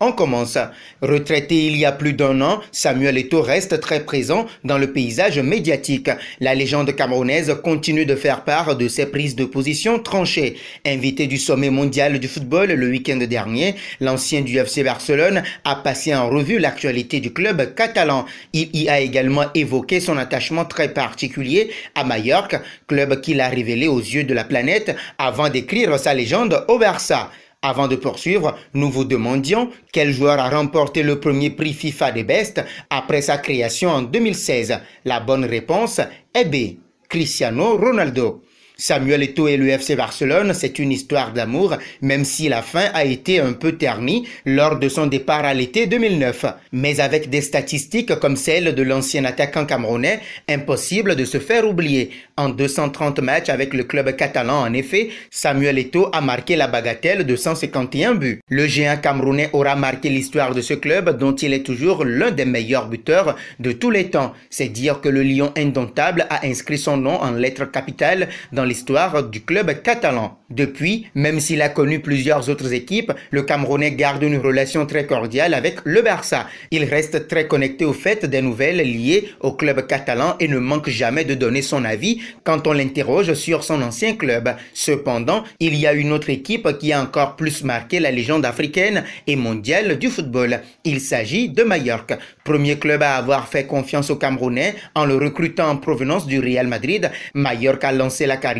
On commence. Retraité il y a plus d'un an, Samuel Eto'o reste très présent dans le paysage médiatique. La légende camerounaise continue de faire part de ses prises de position tranchées. Invité du sommet mondial du football le week-end dernier, l'ancien du FC Barcelone a passé en revue l'actualité du club catalan. Il y a également évoqué son attachement très particulier à Majorque, club qu'il a révélé aux yeux de la planète avant d'écrire sa légende au Barça. Avant de poursuivre, nous vous demandions quel joueur a remporté le premier prix FIFA des Best après sa création en 2016. La bonne réponse est B. Cristiano Ronaldo. Samuel Eto'o et le Barcelone, c'est une histoire d'amour, même si la fin a été un peu ternie lors de son départ à l'été 2009. Mais avec des statistiques comme celle de l'ancien attaquant camerounais, impossible de se faire oublier. En 230 matchs avec le club catalan, en effet, Samuel Eto'o a marqué la bagatelle de 151 buts. Le géant camerounais aura marqué l'histoire de ce club dont il est toujours l'un des meilleurs buteurs de tous les temps. C'est dire que le lion indomptable a inscrit son nom en lettres capitales dans l'histoire du club catalan. Depuis, même s'il a connu plusieurs autres équipes, le Camerounais garde une relation très cordiale avec le Barça. Il reste très connecté au fait des nouvelles liées au club catalan et ne manque jamais de donner son avis quand on l'interroge sur son ancien club. Cependant, il y a une autre équipe qui a encore plus marqué la légende africaine et mondiale du football. Il s'agit de Mallorca, premier club à avoir fait confiance au Camerounais en le recrutant en provenance du Real Madrid. Mallorca a lancé la carrière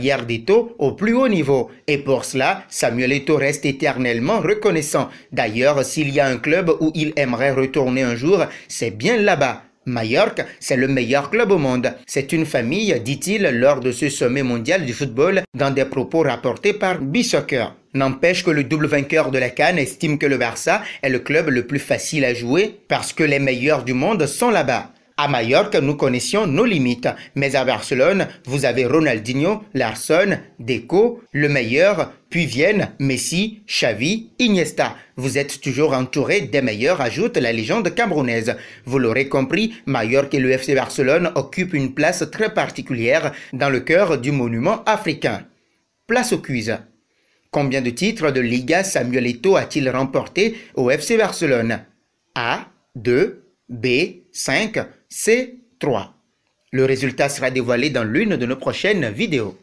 au plus haut niveau. Et pour cela, Samuel Eto reste éternellement reconnaissant. D'ailleurs, s'il y a un club où il aimerait retourner un jour, c'est bien là-bas. Mallorca c'est le meilleur club au monde. C'est une famille, dit-il lors de ce sommet mondial du football dans des propos rapportés par Bisoccer. N'empêche que le double vainqueur de la Cannes estime que le Barça est le club le plus facile à jouer parce que les meilleurs du monde sont là-bas. À Majorque, nous connaissions nos limites, mais à Barcelone, vous avez Ronaldinho, Larson, Deco, le meilleur, puis viennent Messi, Xavi, Iniesta. Vous êtes toujours entouré des meilleurs, ajoute la légende camerounaise. Vous l'aurez compris, Mallorca et le FC Barcelone occupent une place très particulière dans le cœur du monument africain. Place aux cuisses. Combien de titres de Liga Samuel Eto'o a-t-il remporté au FC Barcelone A, 2, B 5, C 3. Le résultat sera dévoilé dans l'une de nos prochaines vidéos.